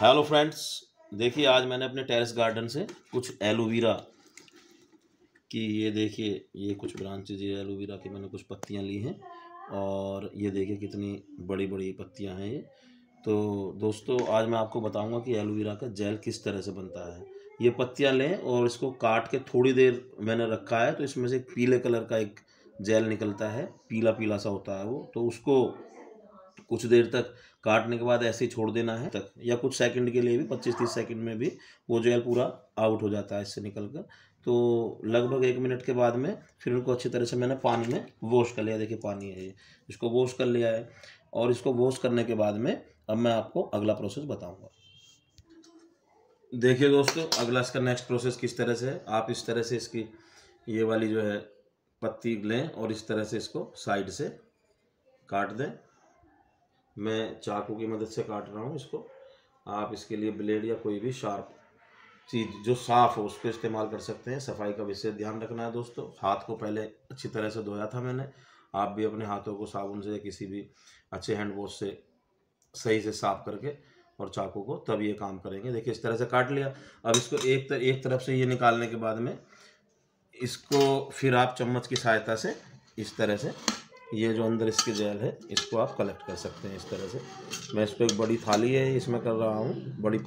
hello friends देखिए आज मैंने अपने टेरेस गार्डन से कुछ एलोवेरा की ये देखिए ये कुछ ब्रांचेज ये एलोवेरा की मैंने कुछ पत्तियाँ ली हैं और ये देखिए कितनी बड़ी बड़ी पत्तियाँ हैं ये तो दोस्तों आज मैं आपको बताऊंगा कि एलोवेरा का जेल किस तरह से बनता है ये पत्तियाँ लें और इसको काट के थोड़ी देर मैंने रखा है तो इसमें से पीले कलर का एक जेल निकलता है पीला पीला सा होता है वो तो उसको कुछ देर तक काटने के बाद ऐसे ही छोड़ देना है तक या कुछ सेकंड के लिए भी 25-30 सेकंड में भी वो जेल पूरा आउट हो जाता है इससे निकल कर तो लगभग एक मिनट के बाद में फिर उनको अच्छी तरह से मैंने पानी में वॉश कर लिया देखिए पानी है ये इसको वॉश कर लिया है और इसको वॉश करने के बाद में अब मैं आपको अगला प्रोसेस बताऊँगा देखिए दोस्तों अगला इसका नेक्स्ट प्रोसेस किस तरह से है आप इस तरह से इसकी ये वाली जो है पत्ती लें और इस तरह से इसको साइड से काट दें मैं चाकू की मदद से काट रहा हूँ इसको आप इसके लिए ब्लेड या कोई भी शार्प चीज़ जो साफ़ हो उसको इस्तेमाल कर सकते हैं सफाई का विशेष ध्यान रखना है दोस्तों हाथ को पहले अच्छी तरह से धोया था मैंने आप भी अपने हाथों को साबुन से किसी भी अच्छे हैंड वॉश से सही से साफ करके और चाकू को तब ये काम करेंगे देखिए इस तरह से काट लिया अब इसको एक तर, एक तरफ से ये निकालने के बाद में इसको फिर आप चम्मच की सहायता से इस तरह से ये जो अंदर इसकी जेल है इसको आप कलेक्ट कर सकते हैं इस तरह से मैं इस पर एक बड़ी थाली है इसमें कर रहा हूँ बड़ी